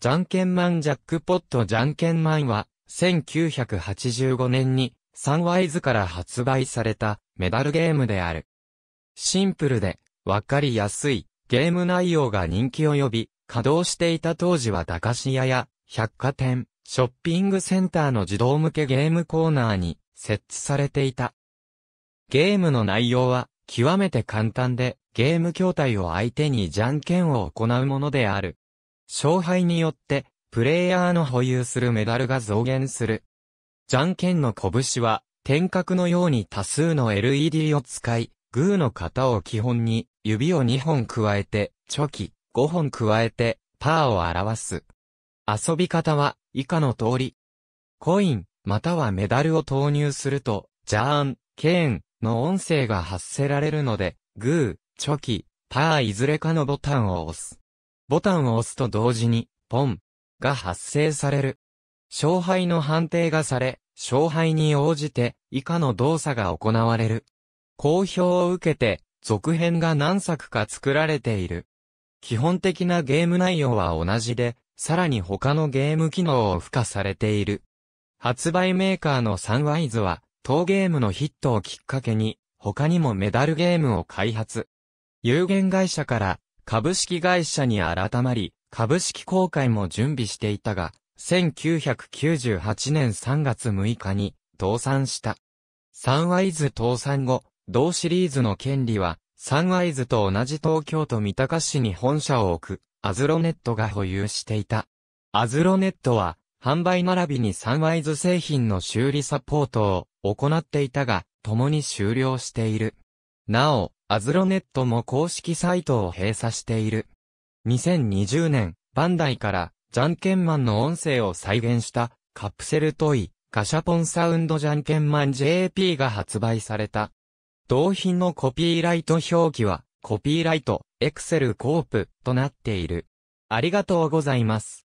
ジャンケンマンジャックポットジャンケンマンは、1985年にサンワイズから発売されたメダルゲームである。シンプルで、わかりやすいゲーム内容が人気を呼び、稼働していた当時は駄菓子屋や百貨店、ショッピングセンターの児童向けゲームコーナーに設置されていた。ゲームの内容は極めて簡単で、ゲーム筐体を相手にじゃんけんを行うものである。勝敗によって、プレイヤーの保有するメダルが増減する。じゃんけんの拳は、点角のように多数の LED を使い、グーの型を基本に、指を2本加えて、チョキ、5本加えて、パーを表す。遊び方は、以下の通り。コイン、またはメダルを投入すると、ジャーン、ケーンの音声が発せられるので、グー、チョキ、パーいずれかのボタンを押す。ボタンを押すと同時に、ポンが発生される。勝敗の判定がされ、勝敗に応じて以下の動作が行われる。好評を受けて、続編が何作か作られている。基本的なゲーム内容は同じで、さらに他のゲーム機能を付加されている。発売メーカーのサンワイズは、当ゲームのヒットをきっかけに、他にもメダルゲームを開発。有限会社から株式会社に改まり、株式公開も準備していたが、1998年3月6日に倒産した。サンワイズ倒産後、同シリーズの権利は、サンワイズと同じ東京都三鷹市に本社を置く、アズロネットが保有していた。アズロネットは、販売並びにサンワイズ製品の修理サポートを行っていたが、共に終了している。なお、アズロネットも公式サイトを閉鎖している。2020年、バンダイから、ジャンケンマンの音声を再現した、カプセルトイ、ガシャポンサウンドジャンケンマン JP が発売された。同品のコピーライト表記は、コピーライト、エクセルコープとなっている。ありがとうございます。